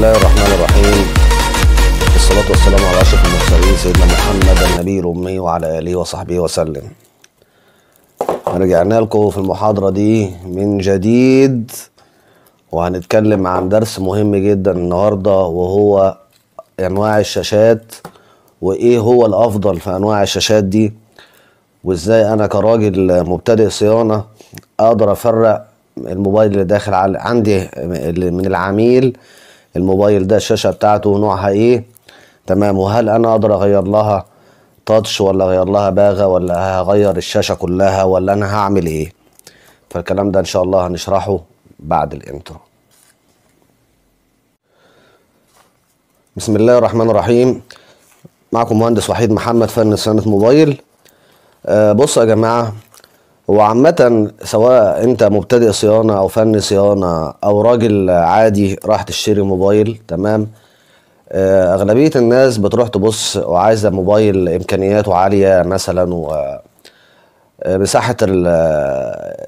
الله الرحمن الرحيم والصلاة والسلام على أشرف المرسلين سيدنا محمد النبي الأمي وعلى آله وصحبه وسلم رجعنا لكم في المحاضرة دي من جديد وهنتكلم عن درس مهم جدا النهاردة وهو أنواع الشاشات وإيه هو الأفضل في أنواع الشاشات دي وإزاي أنا كراجل مبتدئ صيانة أقدر أفرق الموبايل اللي داخل عندي من العميل الموبايل ده الشاشه بتاعته نوعها ايه تمام وهل انا اقدر اغير لها تاتش ولا اغير لها باغه ولا هغير الشاشه كلها ولا انا هعمل ايه فالكلام ده ان شاء الله هنشرحه بعد الانترو بسم الله الرحمن الرحيم معكم مهندس وحيد محمد فن صيانه موبايل آه بصوا يا جماعه هو عامة سواء انت مبتدئ صيانة او فني صيانة او راجل عادي راح تشتري موبايل تمام آه، اغلبية الناس بتروح تبص وعايزة موبايل امكانياته عالية مثلا و آه، مساحة آه،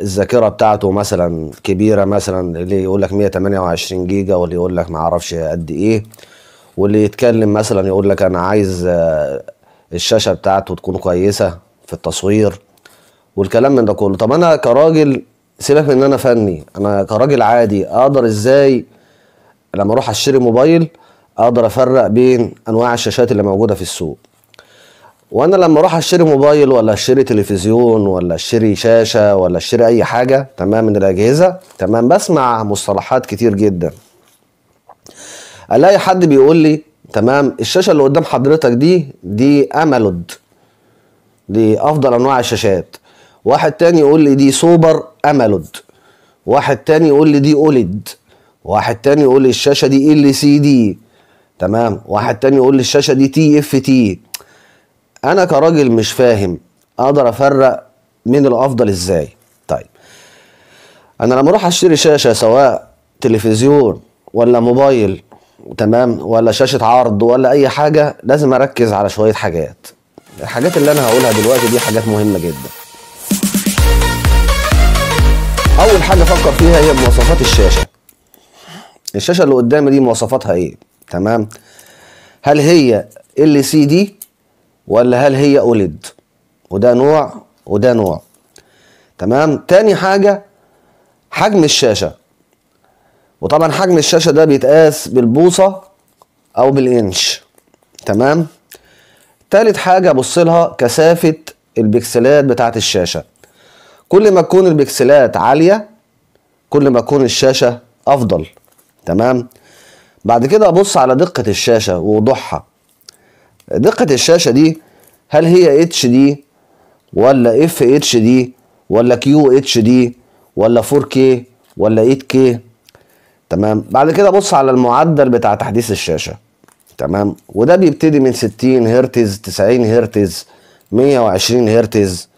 الذاكرة بتاعته مثلا كبيرة مثلا اللي يقول لك 128 جيجا واللي يقول لك معرفش قد ايه واللي يتكلم مثلا يقول لك انا عايز الشاشة بتاعته تكون كويسة في التصوير والكلام من ده كله طب انا كراجل سيبك من ان انا فني انا كراجل عادي اقدر ازاي لما اروح اشتري موبايل اقدر افرق بين انواع الشاشات اللي موجوده في السوق وانا لما اروح اشتري موبايل ولا اشتري تلفزيون ولا اشتري شاشه ولا اشتري اي حاجه تمام من الاجهزه تمام بسمع مصطلحات كتير جدا الاقي حد بيقول لي تمام الشاشه اللي قدام حضرتك دي دي امالود دي افضل انواع الشاشات واحد تاني يقول لي دي سوبر امالود واحد تاني يقول لي دي اوليد واحد تاني يقول لي الشاشه دي ال سي دي تمام واحد تاني يقول لي الشاشه دي تي اف تي انا كراجل مش فاهم اقدر افرق من الافضل ازاي طيب انا لما اروح اشتري شاشه سواء تلفزيون ولا موبايل تمام ولا شاشه عرض ولا اي حاجه لازم اركز على شويه حاجات الحاجات اللي انا هقولها دلوقتي دي حاجات مهمه جدا اول حاجه افكر فيها هي مواصفات الشاشه الشاشه اللي قدامي دي مواصفاتها ايه تمام هل هي ال سي دي ولا هل هي اوليد وده نوع وده نوع تمام تاني حاجه حجم الشاشه وطبعا حجم الشاشه ده بيتقاس بالبوصه او بالانش تمام تالت حاجه ابص لها كثافه البكسلات بتاعه الشاشه كل ما تكون البكسلات عالية كل ما تكون الشاشة أفضل تمام بعد كده أبص على دقة الشاشة ووضوحها دقة الشاشة دي هل هي اتش دي ولا اف اتش دي ولا كيو اتش دي ولا 4K ولا 8K تمام بعد كده أبص على المعدل بتاع تحديث الشاشة تمام وده بيبتدي من 60 هرتز 90 هرتز 120 هرتز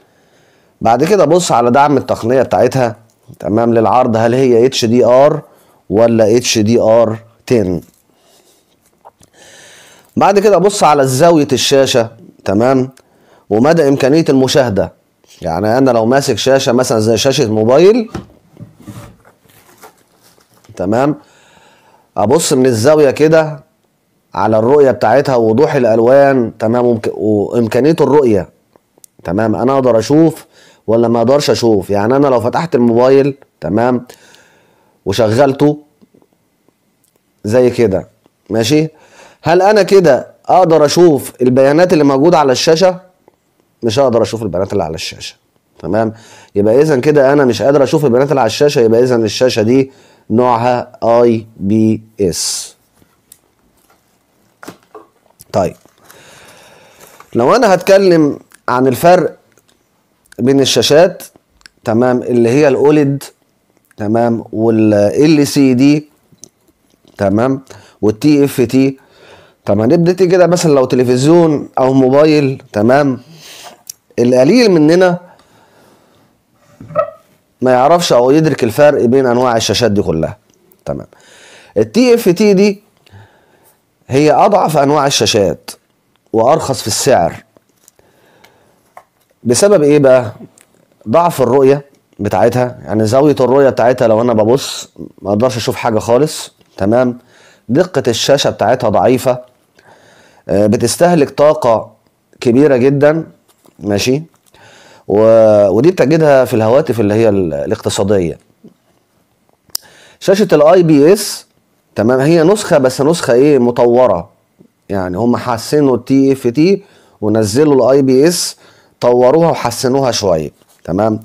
بعد كده بص على دعم التقنيه بتاعتها تمام للعرض هل هي اتش دي ار ولا اتش دي ار 10 بعد كده بص على زاويه الشاشه تمام ومدى امكانيه المشاهده يعني انا لو ماسك شاشه مثلا زي شاشه موبايل تمام ابص من الزاويه كده على الرؤيه بتاعتها ووضوح الالوان تمام وامكانيه الرؤيه تمام انا اقدر اشوف ولا ما اقدرش اشوف يعني انا لو فتحت الموبايل تمام وشغلته زي كده ماشي هل انا كده اقدر اشوف البيانات اللي موجوده على الشاشه مش هقدر اشوف البيانات اللي على الشاشه تمام يبقى اذا كده انا مش قادر اشوف البيانات اللي على الشاشه يبقى اذا الشاشه دي نوعها اي بي اس طيب لو انا هتكلم عن الفرق بين الشاشات تمام اللي هي الاوليد تمام والال سي دي تمام والتي اف تي طب هنبتدي كده مثلا لو تلفزيون او موبايل تمام القليل مننا ما يعرفش او يدرك الفرق بين انواع الشاشات دي كلها تمام التي اف تي دي هي اضعف انواع الشاشات وارخص في السعر بسبب ايه بقى ضعف الرؤيه بتاعتها يعني زاويه الرؤيه بتاعتها لو انا ببص ما اقدرش اشوف حاجه خالص تمام دقه الشاشه بتاعتها ضعيفه آه، بتستهلك طاقه كبيره جدا ماشي و... ودي بتجدها في الهواتف اللي هي الاقتصاديه شاشه الاي بي اس تمام هي نسخه بس نسخه ايه مطوره يعني هم حسنوا التي اف تي ونزلوا الاي بي اس طوروها وحسنوها شويه تمام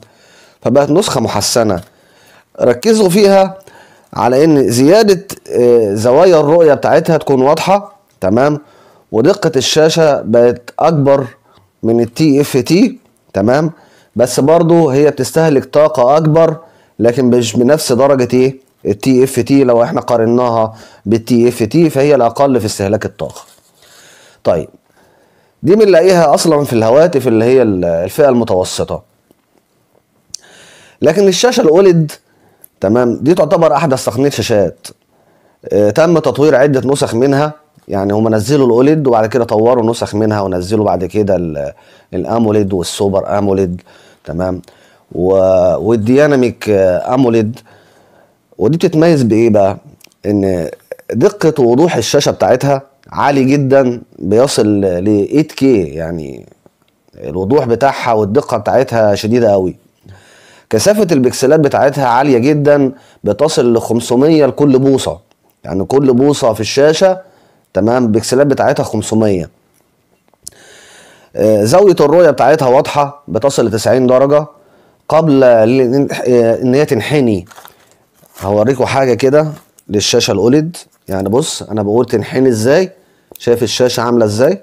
فبقت نسخه محسنه ركزوا فيها على ان زياده آه، زوايا الرؤيه بتاعتها تكون واضحه تمام ودقه الشاشه بقت اكبر من التي اف تي تمام بس برضو هي بتستهلك طاقه اكبر لكن مش بنفس درجه ايه التي اف تي لو احنا قارناها بالتي اف تي فهي الاقل في استهلاك الطاقه طيب دي بنلاقيها اصلا في الهواتف اللي هي الفئه المتوسطه لكن الشاشه الاولد تمام دي تعتبر احدث تقنيه شاشات آه، تم تطوير عده نسخ منها يعني هم نزلوا الاولد وبعد كده طوروا نسخ منها ونزلوا بعد كده الاموليد والسوبر اموليد تمام والديناميك آه، اموليد ودي بتتميز بايه بقى ان دقه ووضوح الشاشه بتاعتها عالي جدا بيصل ل 8 k يعني الوضوح بتاعها والدقه بتاعتها شديده قوي كثافه البكسلات بتاعتها عاليه جدا بتصل ل 500 لكل بوصه يعني كل بوصه في الشاشه تمام البكسلات بتاعتها 500 آه، زاويه الرؤيه بتاعتها واضحه بتصل ل 90 درجه قبل ان هي تنحني هوريكم حاجه كده للشاشه الاوليد يعني بص انا بقول تنحني ازاي شايف الشاشه عامله ازاي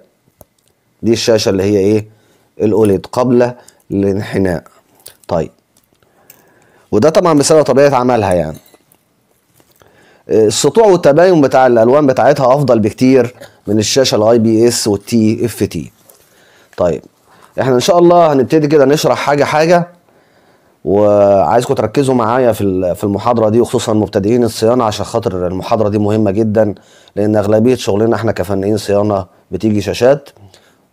دي الشاشه اللي هي ايه الاوليد قبل الانحناء طيب وده طبعا بسبب طبيعه عملها يعني السطوع والتباين بتاع الالوان بتاعتها افضل بكتير من الشاشه الاي بي اس والتي اف تي طيب احنا ان شاء الله هنبتدي كده نشرح حاجه حاجه وعايزكم تركزوا معايا في في المحاضره دي وخصوصا مبتدئين الصيانه عشان خاطر المحاضره دي مهمه جدا لان اغلبيه شغلنا احنا كفنيين صيانه بتيجي شاشات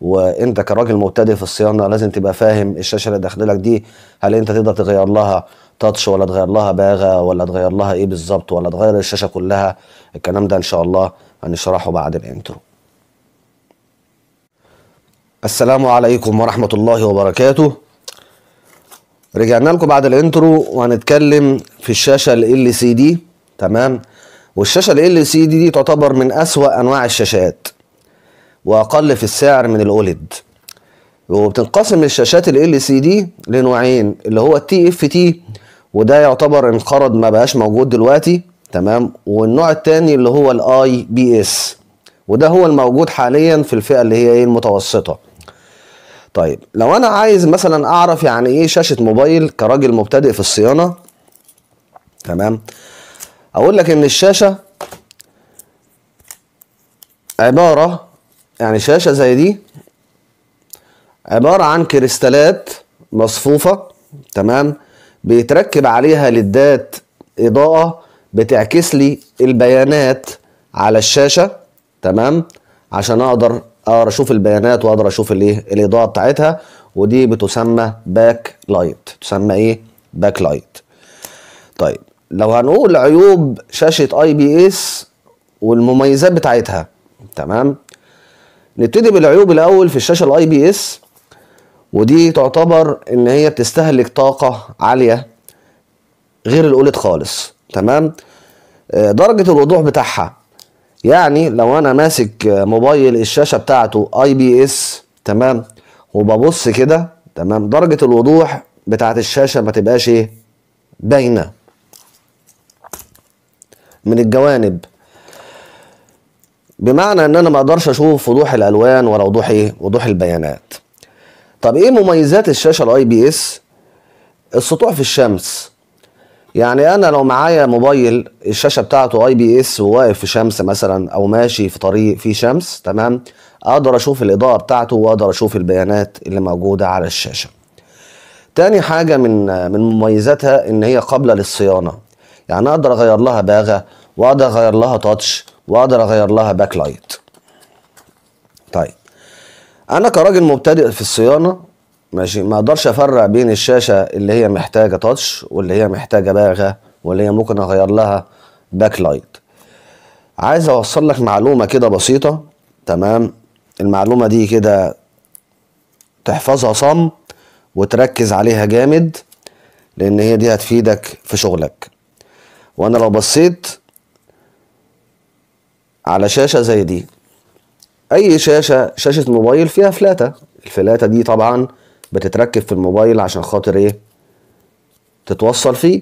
وانت كراجل مبتدئ في الصيانه لازم تبقى فاهم الشاشه اللي داخلك دي هل انت تقدر تغير لها تاتش ولا تغير لها باغه ولا تغير لها ايه بالظبط ولا تغير الشاشه كلها الكلام ده ان شاء الله هنشرحه بعد الانترو السلام عليكم ورحمه الله وبركاته رجعنا لكم بعد الانترو وهنتكلم في الشاشه ال سي دي تمام والشاشه ال سي دي دي تعتبر من اسوا انواع الشاشات واقل في السعر من الاوليد وبتنقسم الشاشات ال سي دي لنوعين اللي هو التي اف تي وده يعتبر انقرض ما بقاش موجود دلوقتي تمام والنوع الثاني اللي هو الاي بي اس وده هو الموجود حاليا في الفئه اللي هي ايه المتوسطه طيب لو انا عايز مثلا اعرف يعني ايه شاشه موبايل كراجل مبتدئ في الصيانه تمام اقول لك ان الشاشه عباره يعني شاشه زي دي عباره عن كريستالات مصفوفه تمام بيتركب عليها لدات اضاءه بتعكس لي البيانات على الشاشه تمام عشان اقدر اقدر اشوف البيانات واقدر اشوف الايه الاضاءه بتاعتها ودي بتسمى باك لايت تسمى ايه باك لايت طيب لو هنقول عيوب شاشه اي بي اس والمميزات بتاعتها تمام نبتدي بالعيوب الاول في الشاشه الاي بي اس ودي تعتبر ان هي بتستهلك طاقه عاليه غير الاولد خالص تمام آه، درجه الوضوح بتاعها يعني لو انا ماسك موبايل الشاشه بتاعته اي بي اس تمام وببص كده تمام درجه الوضوح بتاعت الشاشه ما تبقاش ايه باينه من الجوانب بمعنى ان انا ما اقدرش اشوف وضوح الالوان ولا وضوح ايه وضوح البيانات طب ايه مميزات الشاشه الاي بي اس السطوع في الشمس يعني انا لو معايا موبايل الشاشه بتاعته اي بي اس وواقف في شمس مثلا او ماشي في طريق فيه شمس تمام اقدر اشوف الاضاءه بتاعته واقدر اشوف البيانات اللي موجوده على الشاشه تاني حاجه من من مميزاتها ان هي قابله للصيانه يعني اقدر اغير لها باغه واقدر اغير لها تاتش واقدر اغير لها باك لايت طيب انا كراجل مبتدئ في الصيانه ماشي ما اقدرش افرق بين الشاشه اللي هي محتاجه تاتش واللي هي محتاجه باغه واللي هي ممكن اغير لها باك لايت عايز اوصل لك معلومه كده بسيطه تمام المعلومه دي كده تحفظها صم وتركز عليها جامد لان هي دي هتفيدك في شغلك وانا لو بصيت على شاشه زي دي اي شاشه شاشه موبايل فيها فلاته الفلاته دي طبعا بتتركب في الموبايل عشان خاطر ايه تتوصل فيه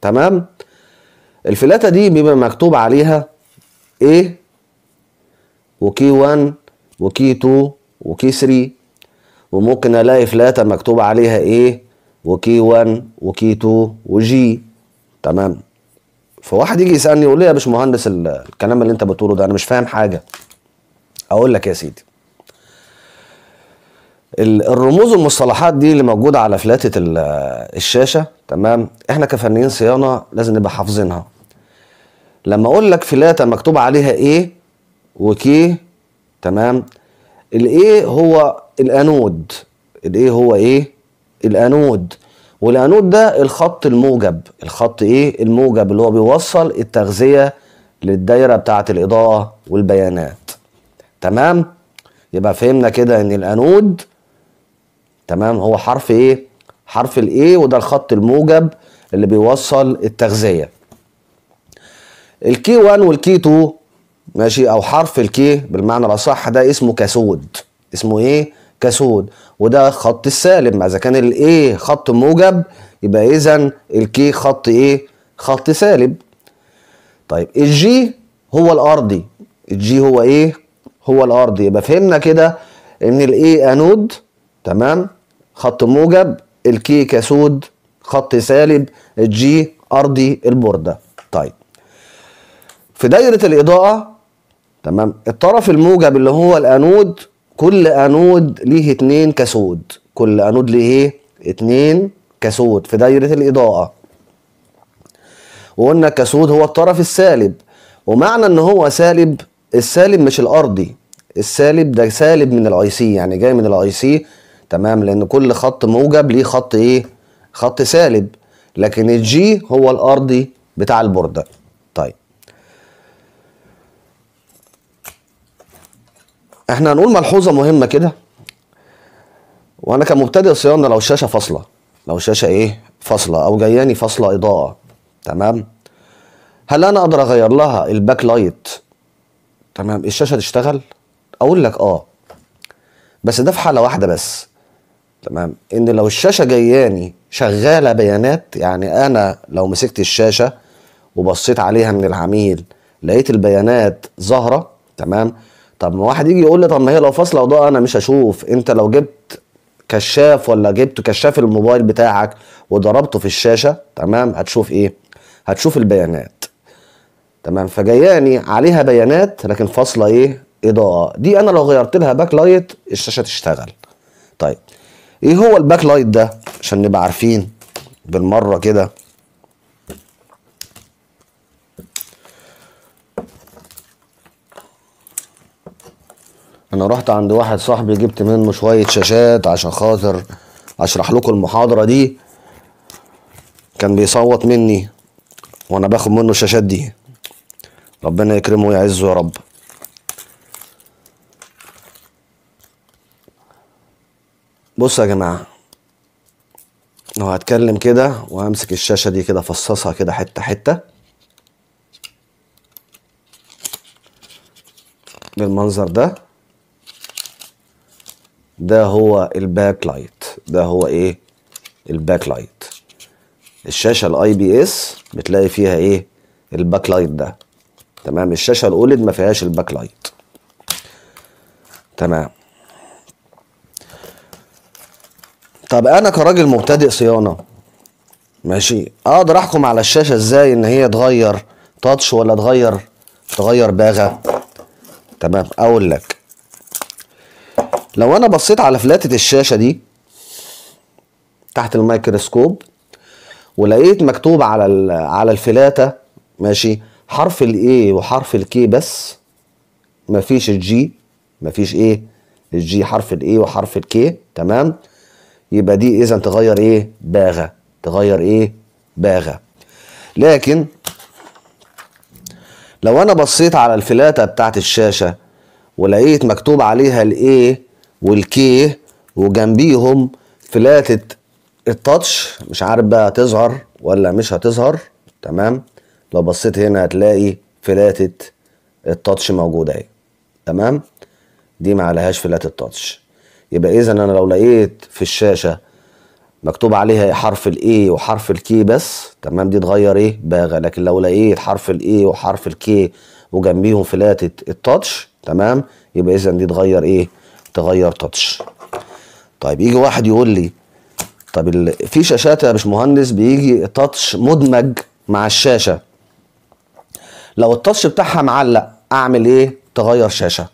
تمام الفلاته دي بيبقى مكتوب عليها ايه وكي 1 وكي 2 وكي 3 وممكن الاقي فلاته مكتوب عليها ايه وكي 1 وكي 2 وجي تمام فواحد يجي يسالني يقول لي يا باشمهندس الكلام اللي انت بتقوله ده انا مش فاهم حاجه اقول لك يا سيدي الرموز والمصطلحات دي اللي موجوده على فلاتة الشاشه تمام احنا كفنيين صيانه لازم نبقى حافظينها لما اقول لك فلاته مكتوب عليها ايه وكي تمام الايه هو الانود الايه هو ايه الانود والانود ده الخط الموجب الخط ايه الموجب اللي هو بيوصل التغذيه للدايره بتاعه الاضاءه والبيانات تمام يبقى فهمنا كده ان الانود تمام هو حرف ايه حرف الاي وده الخط الموجب اللي بيوصل التغذيه الكي 1 والكي 2 ماشي او حرف الكي بالمعنى الاصح ده اسمه كسود اسمه ايه كسود وده خط السالب اذا كان الاي خط موجب يبقى اذا الكي خط ايه خط سالب طيب الجي هو الارضي الجي هو ايه هو الارضي يبقى فهمنا كده ان الاي انود تمام خط موجب الكي كسود خط سالب الجي ارضي البورده طيب في دايره الاضاءه تمام الطرف الموجب اللي هو الانود كل انود ليه اتنين كسود كل انود ليه ايه اتنين كسود في دايره الاضاءه وقلنا كسود هو الطرف السالب ومعنى ان هو سالب السالب مش الارضي السالب ده سالب من الاي سي يعني جاي من الاي سي تمام لان كل خط موجب ليه خط ايه خط سالب لكن الجي هو الارضي بتاع البورده طيب احنا هنقول ملحوظه مهمه كده وانا كمبتدئ صيانه لو الشاشه فاصله لو الشاشه ايه فاصله او جاياني فاصله اضاءه تمام هل انا اقدر اغير لها الباك لايت تمام الشاشه تشتغل اقول لك اه بس ده في حاله واحده بس تمام ان لو الشاشه جاياني شغاله بيانات يعني انا لو مسكت الشاشه وبصيت عليها من العميل لقيت البيانات ظاهره تمام طب ما واحد يجي يقول لي طب ما هي لو فاصله وضوء انا مش هشوف انت لو جبت كشاف ولا جبت كشاف الموبايل بتاعك وضربته في الشاشه تمام هتشوف ايه هتشوف البيانات تمام فجاياني عليها بيانات لكن فاصله ايه اضاءه دي انا لو غيرت لها باك لايت الشاشه تشتغل طيب ايه هو الباك لايت ده عشان نبقى عارفين بالمره كده انا رحت عند واحد صاحبي جبت منه شويه شاشات عشان خاطر اشرح لكم المحاضره دي كان بيصوت مني وانا باخد منه الشاشات دي ربنا يكرمه ويعزه يا رب بصوا يا جماعه لو هتكلم كده وهمسك الشاشه دي كده افصصها كده حته حته بالمنظر ده ده هو الباك لايت ده هو ايه الباك لايت الشاشه الاي بي اس بتلاقي فيها ايه الباك لايت ده تمام الشاشه الاولد ما فيهاش الباك لايت تمام طب انا كراجل مبتدئ صيانه ماشي اقدر احكم على الشاشه ازاي ان هي تغير تاتش ولا تغير تغير باغه تمام اقول لك لو انا بصيت على فلاتة الشاشه دي تحت الميكروسكوب ولقيت مكتوب على على الفلاته ماشي حرف الاي وحرف الكي بس مفيش الجي مفيش ايه الجي حرف الاي وحرف الكي تمام يبقى دي اذا تغير ايه باغه تغير ايه باغه لكن لو انا بصيت على الفلاته بتاعت الشاشه ولقيت مكتوب عليها الاي والكي وجنبيهم فلاتة التاتش مش عارف بقى هتظهر ولا مش هتظهر تمام لو بصيت هنا هتلاقي فلاتة التاتش موجودة اهي تمام دي ما عليهاش فلاتة التاتش يبقى اذا انا لو لقيت في الشاشه مكتوب عليها إيه حرف الاي وحرف الكي بس تمام دي تغير ايه باغه لكن لو لقيت حرف الاي وحرف الكي وجنبيهم فلاتة التاتش تمام يبقى اذا دي تغير ايه تغير تاتش طيب يجي واحد يقول لي طب في شاشات يا باشمهندس بيجي تاتش مدمج مع الشاشه لو التاتش بتاعها معلق اعمل ايه تغير شاشه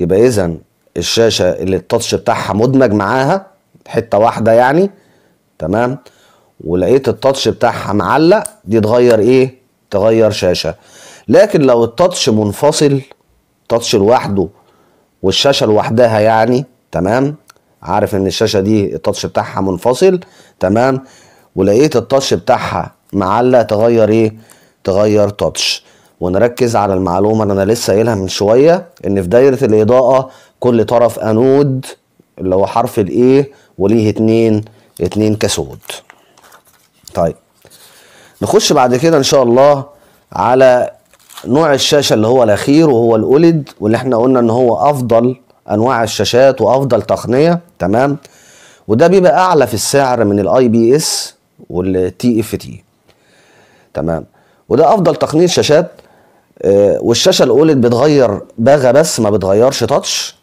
يبقى اذا الشاشه اللي التاتش بتاعها مدمج معاها حته واحده يعني تمام ولقيت التاتش بتاعها معلق دي تغير ايه تغير شاشه لكن لو التاتش منفصل تاتش لوحده والشاشه لوحدها يعني تمام عارف ان الشاشه دي التاتش بتاعها منفصل تمام ولقيت التاتش بتاعها معلق تغير ايه تغير تاتش ونركز على المعلومه اللي انا لسه قايلها من شويه ان في دايره الاضاءه كل طرف انود اللي هو حرف الايه وليه اتنين اتنين كسود طيب نخش بعد كده ان شاء الله على نوع الشاشه اللي هو الاخير وهو الاولد واللي احنا قلنا ان هو افضل انواع الشاشات وافضل تقنيه تمام وده بيبقى اعلى في السعر من الاي بي اس والتي اف تي تمام وده افضل تقنيه شاشات آه، والشاشه الاولد بتغير بغه بس ما بتغيرش تاتش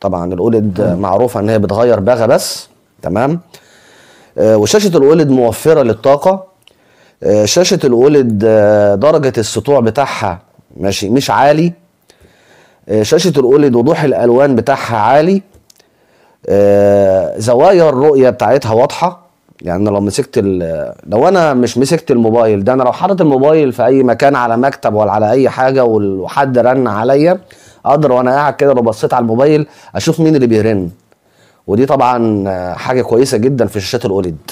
طبعا الاولد آه. معروفه ان هي بتغير بغه بس تمام آه، وشاشه الاولد موفره للطاقه آه، شاشه الاولد درجه السطوع بتاعها ماشي مش عالي شاشه الاولد وضوح الالوان بتاعها عالي زوايا الرؤيه بتاعتها واضحه يعني لو مسكت لو انا مش مسكت الموبايل ده انا لو حاطط الموبايل في اي مكان على مكتب ولا على اي حاجه وحد رن عليا اقدر وانا قاعد كده لو بصيت على الموبايل اشوف مين اللي بيرن ودي طبعا حاجه كويسه جدا في شاشات الاوليد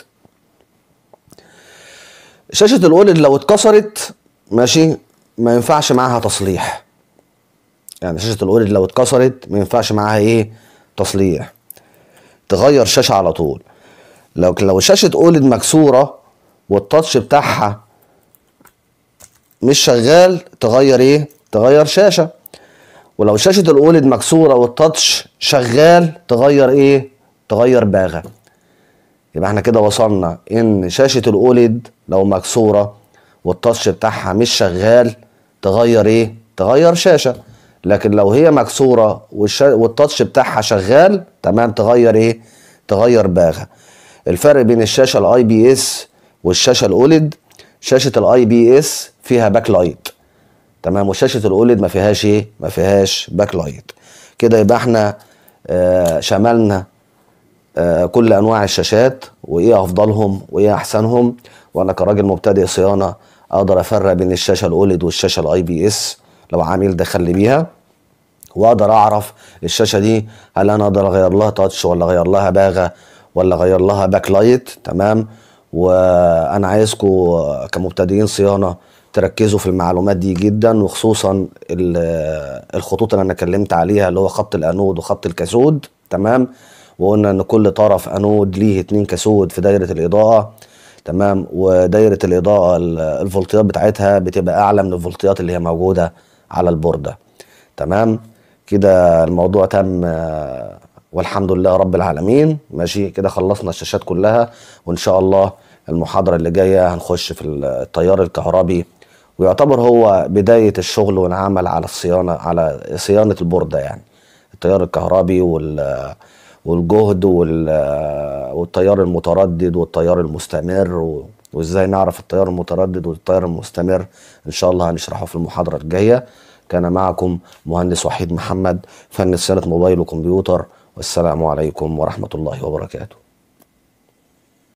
شاشه الاوليد لو اتكسرت ماشي ما ينفعش معاها تصليح يعني شاشه الاوليد لو اتكسرت ما ينفعش معاها ايه تصليح تغير شاشه على طول لو لو شاشه اوليد مكسوره والتاتش بتاعها مش شغال تغير ايه تغير شاشه ولو شاشه الاولد مكسوره والتاتش شغال تغير ايه تغير باغه يبقى احنا كده وصلنا ان شاشه الاولد لو مكسوره والتاتش بتاعها مش شغال تغير ايه تغير شاشه لكن لو هي مكسوره والتاتش بتاعها شغال تمام تغير ايه تغير باغه الفرق بين الشاشه الاي بي اس والشاشه الاولد شاشه الاي بي اس فيها باك لايت تمام وشاشه الاولد ما فيهاش ايه ما فيهاش باك لايت كده يبقى احنا آه، شملنا آه، كل انواع الشاشات وايه افضلهم وايه احسنهم وانا كراجل مبتدئ صيانه اقدر افرق بين الشاشه الاولد والشاشه الاي بي اس لو عميل دخل لي بيها واقدر اعرف الشاشه دي هل انا اقدر اغير لها تاتش ولا اغير لها باغه ولا اغير لها باك لايت تمام وانا عايزكم كمبتدئين صيانه تركزوا في المعلومات دي جدا وخصوصا الخطوط اللي انا اتكلمت عليها اللي هو خط الانود وخط الكاثود تمام وقلنا ان كل طرف انود ليه اتنين كاثود في دايره الاضاءه تمام ودايره الاضاءه الفولتيات بتاعتها بتبقى اعلى من الفولتيات اللي هي موجوده على البورده تمام كده الموضوع تم والحمد لله رب العالمين ماشي كده خلصنا الشاشات كلها وان شاء الله المحاضره اللي جايه هنخش في التيار الكهربي ويعتبر هو بداية الشغل والعمل على الصيانة على صيانة البوردة يعني التيار الكهربي وال والجهد وال والتيار المتردد والتيار المستمر وازاي نعرف التيار المتردد والتيار المستمر ان شاء الله هنشرحه في المحاضرة الجاية كان معكم مهندس وحيد محمد فن صيانة موبايل وكمبيوتر والسلام عليكم ورحمة الله وبركاته